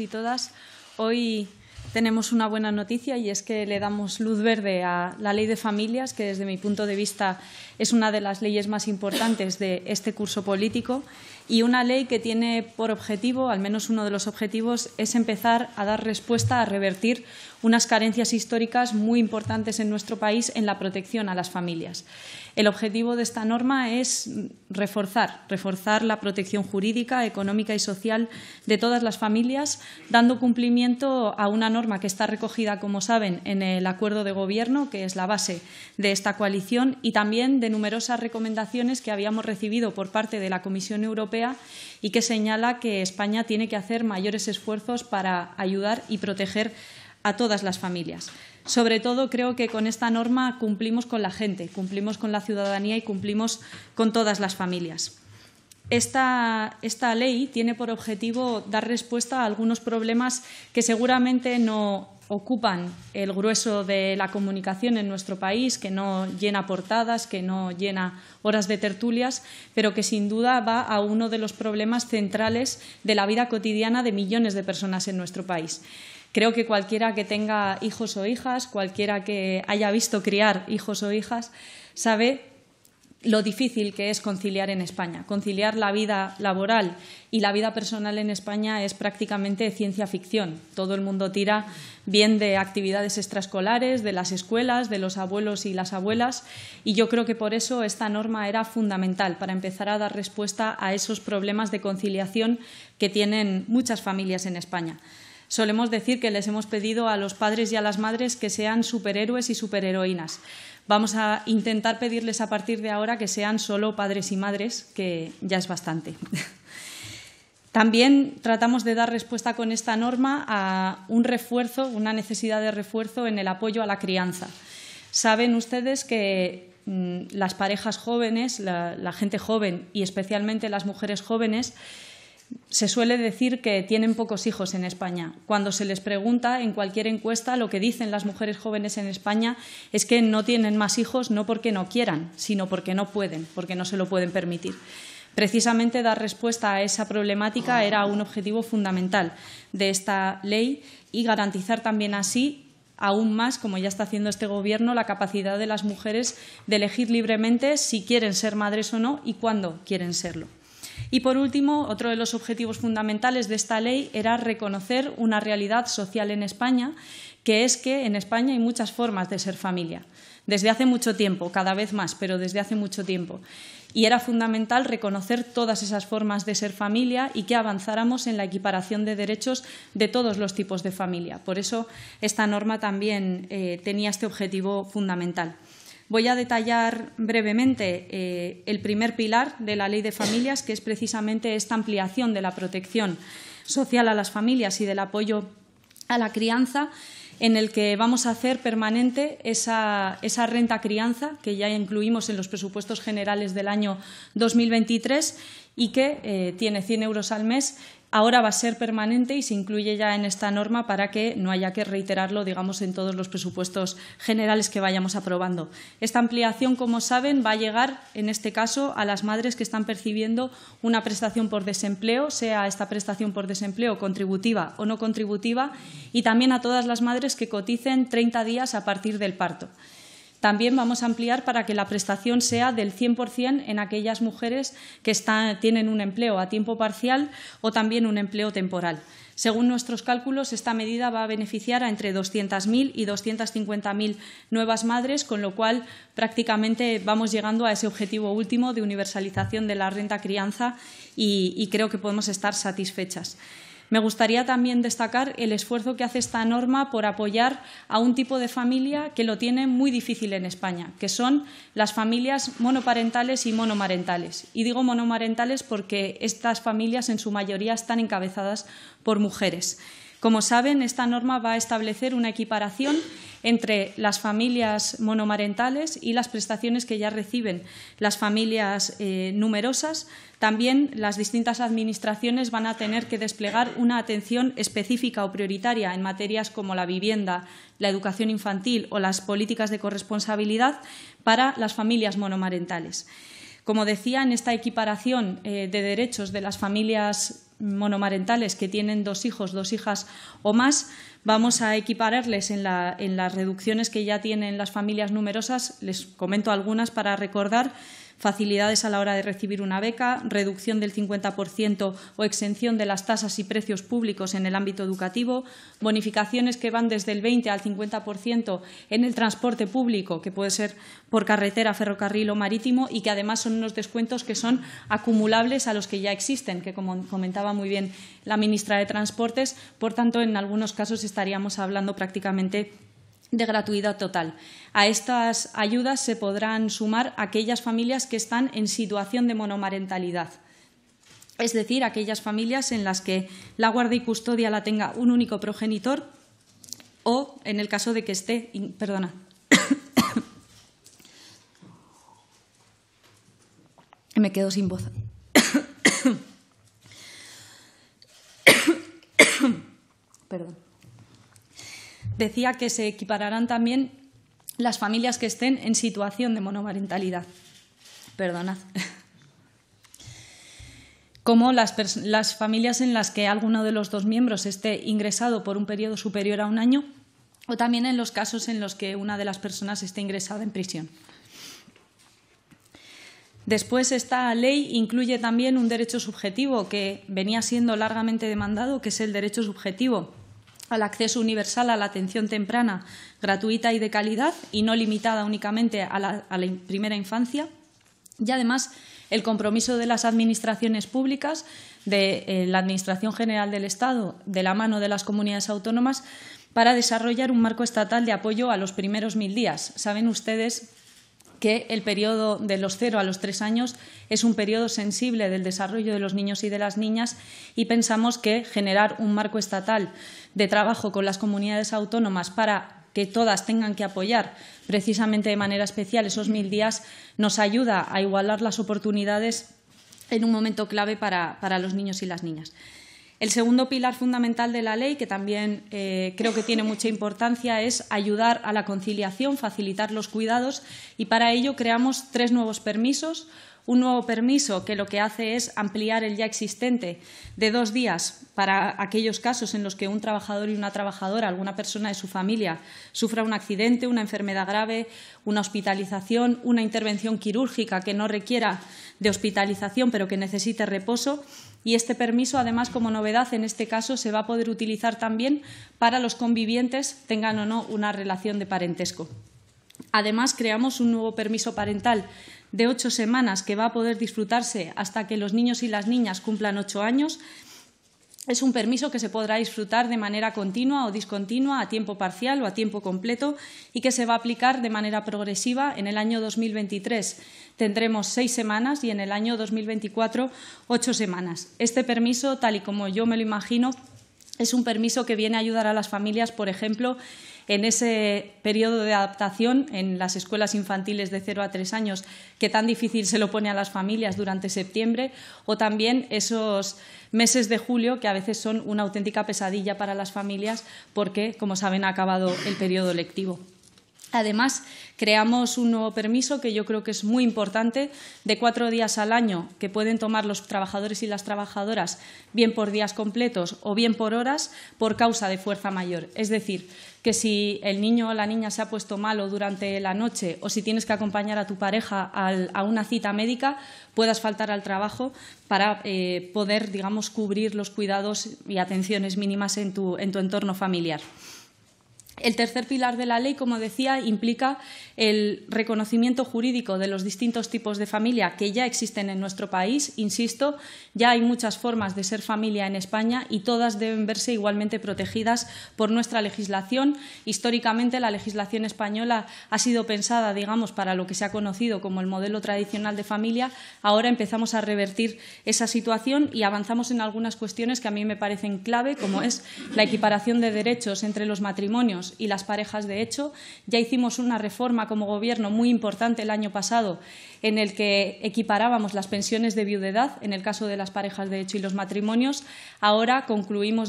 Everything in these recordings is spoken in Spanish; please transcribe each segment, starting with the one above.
y todas, hoy tenemos una buena noticia y es que le damos luz verde a la ley de familias, que desde mi punto de vista es una de las leyes más importantes de este curso político y una ley que tiene por objetivo, al menos uno de los objetivos, es empezar a dar respuesta a revertir unas carencias históricas muy importantes en nuestro país en la protección a las familias. El objetivo de esta norma es reforzar, reforzar la protección jurídica, económica y social de todas las familias, dando cumplimiento a una norma que está recogida, como saben, en el acuerdo de gobierno, que es la base de esta coalición, y también de numerosas recomendaciones que habíamos recibido por parte de la Comisión Europea y que señala que España tiene que hacer mayores esfuerzos para ayudar y proteger a todas las familias. Sobre todo, creo que con esta norma cumplimos con la gente, cumplimos con la ciudadanía y cumplimos con todas las familias. Esta, ley tiene por objetivo dar respuesta a algunos problemas que seguramente no ocupan el grueso de la comunicación en nuestro país, que no llena portadas, que no llena horas de tertulias, pero que sin duda va a uno de los problemas centrales de la vida cotidiana de millones de personas en nuestro país. Creo que cualquiera que tenga hijos o hijas, cualquiera que haya visto criar hijos o hijas, sabe lo difícil que es conciliar en España. Conciliar la vida laboral y la vida personal en España es prácticamente ciencia ficción. Todo el mundo tira bien de actividades extraescolares, de las escuelas, de los abuelos y las abuelas, y yo creo que por eso esta norma era fundamental para empezar a dar respuesta a esos problemas de conciliación que tienen muchas familias en España. Solemos decir que les hemos pedido a los padres y a las madres que sean superhéroes y superheroínas Vamos a intentar pedirles a partir de ahora que sean solo padres y madres, que ya es bastante. También tratamos de dar respuesta con esta norma a un refuerzo, una necesidad de refuerzo en el apoyo a la crianza. Saben ustedes que mm, las parejas jóvenes, la gente joven y especialmente las mujeres jóvenes, se suele decir que tienen pocos hijos en España. Cuando se les pregunta en cualquier encuesta, lo que dicen las mujeres jóvenes en España es que no tienen más hijos no porque no quieran, sino porque no pueden, porque no se lo pueden permitir. Precisamente dar respuesta a esa problemática era un objetivo fundamental de esta ley y garantizar también así aún más, como ya está haciendo este Gobierno, la capacidad de las mujeres de elegir libremente si quieren ser madres o no y cuándo quieren serlo. Y, por último, otro de los objetivos fundamentales de esta ley era reconocer una realidad social en España, que es que en España hay muchas formas de ser familia desde hace mucho tiempo, cada vez más, pero desde hace mucho tiempo. Y era fundamental reconocer todas esas formas de ser familia y que avanzáramos en la equiparación de derechos de todos los tipos de familia. Por eso esta norma también eh, tenía este objetivo fundamental. Voy a detallar brevemente eh, el primer pilar de la ley de familias, que es precisamente esta ampliación de la protección social a las familias y del apoyo a la crianza, en el que vamos a hacer permanente esa, renta crianza que ya incluimos en los presupuestos generales del año 2023 y que eh, tiene 100 euros al mes ahora va a ser permanente y se incluye ya en esta norma para que no haya que reiterarlo, digamos, en todos los presupuestos generales que vayamos aprobando. Esta ampliación, como saben, va a llegar, en este caso, a las madres que están percibiendo una prestación por desempleo, sea esta prestación por desempleo contributiva o no contributiva, y también a todas las madres que coticen 30 días a partir del parto. También vamos a ampliar para que la prestación sea del 100% en aquellas mujeres que tienen un empleo a tiempo parcial o también un empleo temporal. Según nuestros cálculos, esta medida va a beneficiar a entre 200.000 y 250.000 nuevas madres, con lo cual prácticamente vamos llegando a ese objetivo último de universalización de la renta crianza y creo que podemos estar satisfechas. Me gustaría también destacar el esfuerzo que hace esta norma por apoyar a un tipo de familia que lo tiene muy difícil en España, que son las familias monoparentales y monomarentales. Y digo monomarentales porque estas familias en su mayoría están encabezadas por mujeres. Como saben, esta norma va a establecer una equiparación entre las familias monomarentales y las prestaciones que ya reciben las familias eh, numerosas. También las distintas administraciones van a tener que desplegar una atención específica o prioritaria en materias como la vivienda, la educación infantil o las políticas de corresponsabilidad para las familias monomarentales. Como decía, en esta equiparación eh, de derechos de las familias monomarentales que tienen dos hijos, dos hijas o más, vamos a equipararles en, la, en las reducciones que ya tienen las familias numerosas. Les comento algunas para recordar facilidades a la hora de recibir una beca, reducción del 50% o exención de las tasas y precios públicos en el ámbito educativo, bonificaciones que van desde el 20 al 50% en el transporte público, que puede ser por carretera, ferrocarril o marítimo, y que además son unos descuentos que son acumulables a los que ya existen, que como comentaba muy bien la ministra de Transportes, por tanto, en algunos casos estaríamos hablando prácticamente de gratuidad total. A estas ayudas se podrán sumar aquellas familias que están en situación de monomarentalidad, es decir, aquellas familias en las que la guardia y custodia la tenga un único progenitor o en el caso de que esté, perdona, me quedo sin voz. Perdón decía que se equipararán también las familias que estén en situación de monomarentalidad, Perdonad. Como las, las familias en las que alguno de los dos miembros esté ingresado por un periodo superior a un año o también en los casos en los que una de las personas esté ingresada en prisión. Después, esta ley incluye también un derecho subjetivo que venía siendo largamente demandado, que es el derecho subjetivo al acceso universal a la atención temprana, gratuita y de calidad, y no limitada únicamente a la, primera infancia, y además el compromiso de las administraciones públicas, de eh, la Administración General del Estado, de la mano de las comunidades autónomas, para desarrollar un marco estatal de apoyo a los primeros mil días. Saben ustedes que el periodo de los cero a los tres años es un periodo sensible del desarrollo de los niños y de las niñas y pensamos que generar un marco estatal de trabajo con las comunidades autónomas para que todas tengan que apoyar precisamente de manera especial esos mil días nos ayuda a igualar las oportunidades en un momento clave para los niños y las niñas. El segundo pilar fundamental de la ley, que también eh, creo que tiene mucha importancia, es ayudar a la conciliación, facilitar los cuidados y para ello creamos tres nuevos permisos. Un nuevo permiso que lo que hace es ampliar el ya existente de dos días para aquellos casos en los que un trabajador y una trabajadora, alguna persona de su familia, sufra un accidente, una enfermedad grave, una hospitalización, una intervención quirúrgica que no requiera de hospitalización pero que necesite reposo y este permiso, además, como novedad, en este caso se va a poder utilizar también para los convivientes, tengan o no una relación de parentesco. Además, creamos un nuevo permiso parental de ocho semanas que va a poder disfrutarse hasta que los niños y las niñas cumplan ocho años es un permiso que se podrá disfrutar de manera continua o discontinua, a tiempo parcial o a tiempo completo, y que se va a aplicar de manera progresiva. En el año 2023 tendremos seis semanas y en el año 2024 ocho semanas. Este permiso, tal y como yo me lo imagino, es un permiso que viene a ayudar a las familias, por ejemplo, en ese periodo de adaptación en las escuelas infantiles de 0 a tres años, que tan difícil se lo pone a las familias durante septiembre, o también esos meses de julio que a veces son una auténtica pesadilla para las familias porque, como saben, ha acabado el periodo lectivo. Además, creamos un nuevo permiso que yo creo que es muy importante, de cuatro días al año que pueden tomar los trabajadores y las trabajadoras, bien por días completos o bien por horas, por causa de fuerza mayor. Es decir, que si el niño o la niña se ha puesto malo durante la noche o si tienes que acompañar a tu pareja a una cita médica, puedas faltar al trabajo para eh, poder, digamos, cubrir los cuidados y atenciones mínimas en tu entorno familiar. El tercer pilar de la ley, como decía, implica el reconocimiento jurídico de los distintos tipos de familia que ya existen en nuestro país. Insisto, ya hay muchas formas de ser familia en España y todas deben verse igualmente protegidas por nuestra legislación. Históricamente, la legislación española ha sido pensada, digamos, para lo que se ha conocido como el modelo tradicional de familia. Ahora empezamos a revertir esa situación y avanzamos en algunas cuestiones que a mí me parecen clave, como es la equiparación de derechos entre los matrimonios y las parejas de hecho. Ya hicimos una reforma como Gobierno muy importante el año pasado en el que equiparábamos las pensiones de viudedad en el caso de las parejas de hecho y los matrimonios. Ahora concluimos,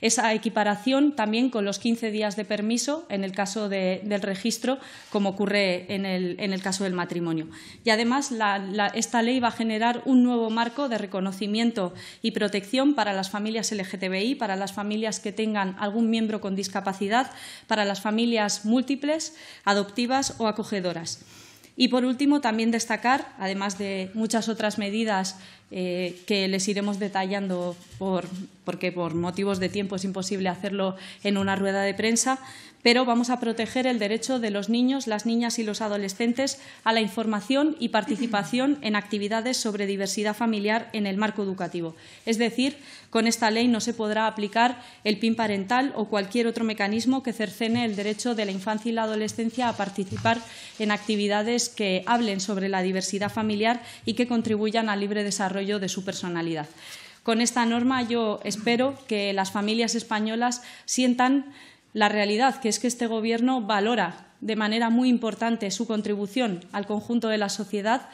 esa equiparación también con los 15 días de permiso en el caso del registro, como ocurre en el, caso del matrimonio. Y además, esta ley va a generar un nuevo marco de reconocimiento y protección para las familias LGTBI, para las familias que tengan algún miembro con discapacidad para las familias múltiples, adoptivas o acogedoras. Y por último, también destacar, además de muchas otras medidas eh, que les iremos detallando por, porque por motivos de tiempo es imposible hacerlo en una rueda de prensa, pero vamos a proteger el derecho de los niños, las niñas y los adolescentes a la información y participación en actividades sobre diversidad familiar en el marco educativo. Es decir, con esta ley no se podrá aplicar el PIN parental o cualquier otro mecanismo que cercene el derecho de la infancia y la adolescencia a participar en actividades que hablen sobre la diversidad familiar y que contribuyan al libre desarrollo yo de su personalidad. Con esta norma yo espero que las familias españolas sientan la realidad, que es que este Gobierno valora de manera muy importante su contribución al conjunto de la sociedad,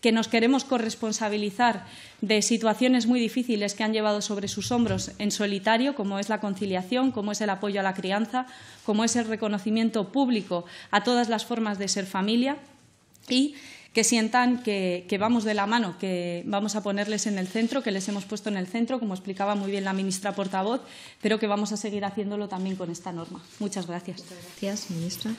que nos queremos corresponsabilizar de situaciones muy difíciles que han llevado sobre sus hombros en solitario, como es la conciliación, como es el apoyo a la crianza, como es el reconocimiento público a todas las formas de ser familia y que sientan que, vamos de la mano, que vamos a ponerles en el centro, que les hemos puesto en el centro, como explicaba muy bien la ministra portavoz, pero que vamos a seguir haciéndolo también con esta norma. Muchas gracias. gracias, ministra.